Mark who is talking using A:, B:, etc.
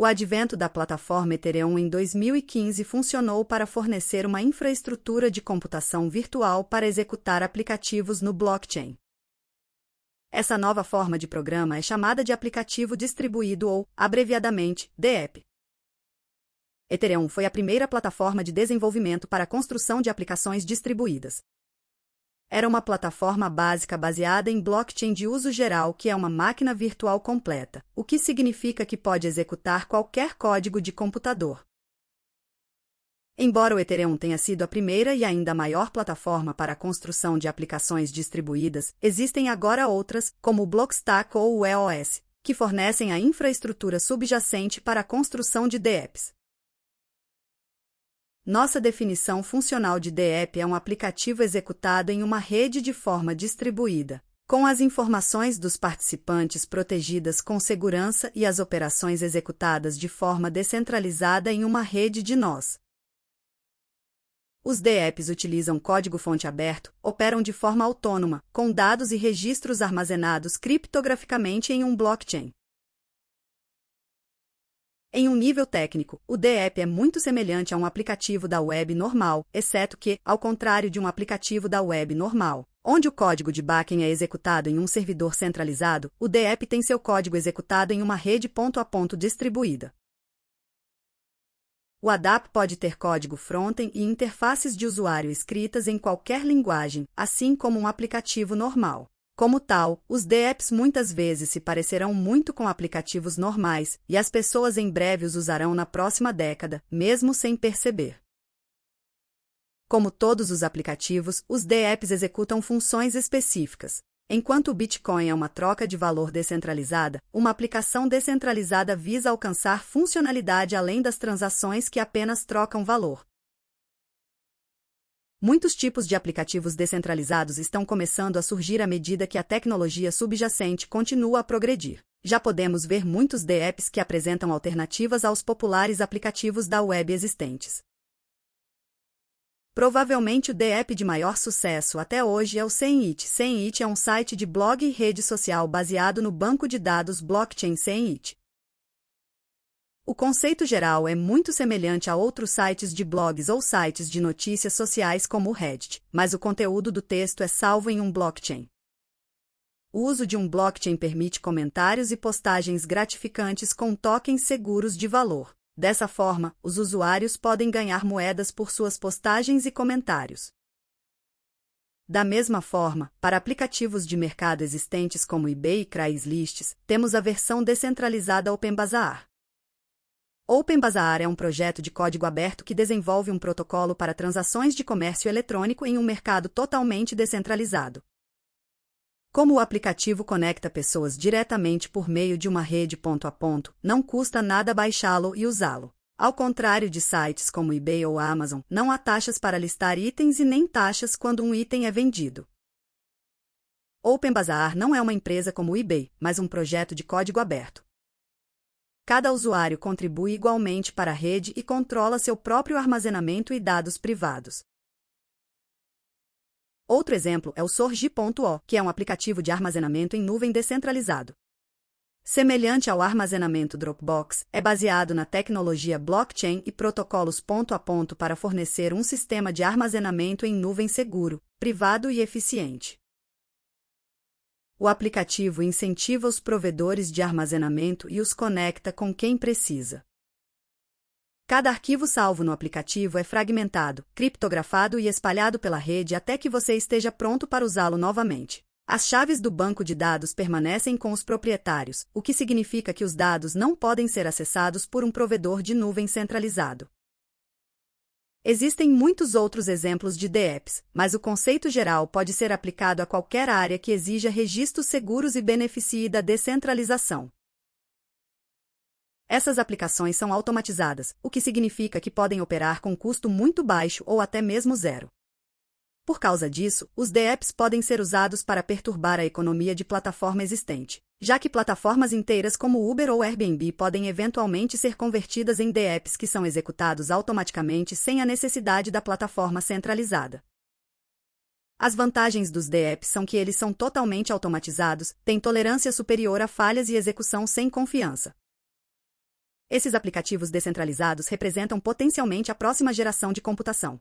A: O advento da plataforma Ethereum em 2015 funcionou para fornecer uma infraestrutura de computação virtual para executar aplicativos no blockchain. Essa nova forma de programa é chamada de aplicativo distribuído ou, abreviadamente, DEP. Ethereum foi a primeira plataforma de desenvolvimento para a construção de aplicações distribuídas era uma plataforma básica baseada em blockchain de uso geral que é uma máquina virtual completa, o que significa que pode executar qualquer código de computador. Embora o Ethereum tenha sido a primeira e ainda maior plataforma para a construção de aplicações distribuídas, existem agora outras, como o Blockstack ou o EOS, que fornecem a infraestrutura subjacente para a construção de DApps. Nossa definição funcional de DEP é um aplicativo executado em uma rede de forma distribuída, com as informações dos participantes protegidas com segurança e as operações executadas de forma descentralizada em uma rede de nós. Os DEPs utilizam código-fonte aberto, operam de forma autônoma, com dados e registros armazenados criptograficamente em um blockchain. Em um nível técnico, o DEP é muito semelhante a um aplicativo da web normal, exceto que, ao contrário de um aplicativo da web normal, onde o código de backend é executado em um servidor centralizado, o DEP tem seu código executado em uma rede ponto a ponto distribuída. O ADAP pode ter código frontend e interfaces de usuário escritas em qualquer linguagem, assim como um aplicativo normal. Como tal, os DApps muitas vezes se parecerão muito com aplicativos normais, e as pessoas em breve os usarão na próxima década, mesmo sem perceber. Como todos os aplicativos, os DApps executam funções específicas. Enquanto o Bitcoin é uma troca de valor descentralizada, uma aplicação descentralizada visa alcançar funcionalidade além das transações que apenas trocam valor. Muitos tipos de aplicativos descentralizados estão começando a surgir à medida que a tecnologia subjacente continua a progredir. Já podemos ver muitos DApps que apresentam alternativas aos populares aplicativos da web existentes. Provavelmente o DApp de maior sucesso até hoje é o SenIT. SenIT é um site de blog e rede social baseado no banco de dados blockchain SenIT, o conceito geral é muito semelhante a outros sites de blogs ou sites de notícias sociais como o Reddit, mas o conteúdo do texto é salvo em um blockchain. O uso de um blockchain permite comentários e postagens gratificantes com tokens seguros de valor. Dessa forma, os usuários podem ganhar moedas por suas postagens e comentários. Da mesma forma, para aplicativos de mercado existentes como eBay e Craigslist, temos a versão descentralizada OpenBazaar. OpenBazaar é um projeto de código aberto que desenvolve um protocolo para transações de comércio eletrônico em um mercado totalmente descentralizado. Como o aplicativo conecta pessoas diretamente por meio de uma rede ponto a ponto, não custa nada baixá-lo e usá-lo. Ao contrário de sites como eBay ou Amazon, não há taxas para listar itens e nem taxas quando um item é vendido. OpenBazaar não é uma empresa como o eBay, mas um projeto de código aberto. Cada usuário contribui igualmente para a rede e controla seu próprio armazenamento e dados privados. Outro exemplo é o Sorgi.o, que é um aplicativo de armazenamento em nuvem descentralizado. Semelhante ao armazenamento Dropbox, é baseado na tecnologia blockchain e protocolos ponto a ponto para fornecer um sistema de armazenamento em nuvem seguro, privado e eficiente. O aplicativo incentiva os provedores de armazenamento e os conecta com quem precisa. Cada arquivo salvo no aplicativo é fragmentado, criptografado e espalhado pela rede até que você esteja pronto para usá-lo novamente. As chaves do banco de dados permanecem com os proprietários, o que significa que os dados não podem ser acessados por um provedor de nuvem centralizado. Existem muitos outros exemplos de DEPs, mas o conceito geral pode ser aplicado a qualquer área que exija registros seguros e beneficie da descentralização. Essas aplicações são automatizadas, o que significa que podem operar com custo muito baixo ou até mesmo zero. Por causa disso, os DApps podem ser usados para perturbar a economia de plataforma existente, já que plataformas inteiras como Uber ou Airbnb podem eventualmente ser convertidas em DApps que são executados automaticamente sem a necessidade da plataforma centralizada. As vantagens dos DApps são que eles são totalmente automatizados, têm tolerância superior a falhas e execução sem confiança. Esses aplicativos descentralizados representam potencialmente a próxima geração de computação.